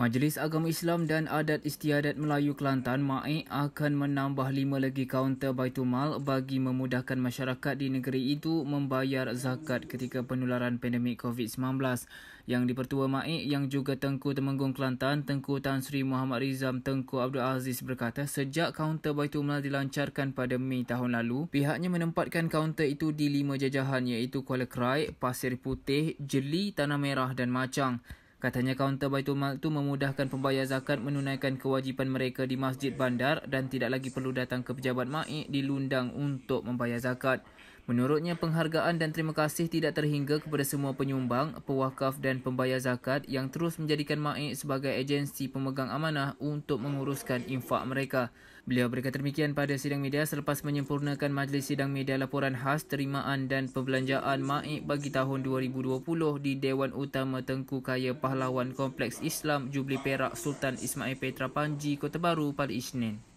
Majlis Agama Islam dan Adat Istiadat Melayu Kelantan MAI akan menambah lima lagi kaunter Baitul bagi memudahkan masyarakat di negeri itu membayar zakat ketika penularan pandemik COVID-19. Yang dipertua MAI yang juga Tengku Temenggung Kelantan, Tengku Tan Sri Muhammad Rizam Tengku Abdul Aziz berkata sejak kaunter Baitul dilancarkan pada Mei tahun lalu, pihaknya menempatkan kaunter itu di lima jajahan iaitu Kuala Krai, Pasir Putih, Jeli, Tanah Merah dan Macang. Katanya kaunter Baitul Mal itu memudahkan pembayar zakat menunaikan kewajipan mereka di masjid bandar dan tidak lagi perlu datang ke pejabat ma'i di lundang untuk membayar zakat. Menurutnya, penghargaan dan terima kasih tidak terhingga kepada semua penyumbang, pewakaf dan pembayar zakat yang terus menjadikan MAIK sebagai agensi pemegang amanah untuk menguruskan infak mereka. Beliau berkata demikian pada sidang media selepas menyempurnakan majlis sidang media laporan khas terimaan dan pembelanjaan MAIK bagi tahun 2020 di Dewan Utama Tengku Kaya Pahlawan Kompleks Islam Jubli Perak Sultan Ismail Petra Panji, Kota Baru pada Isnin.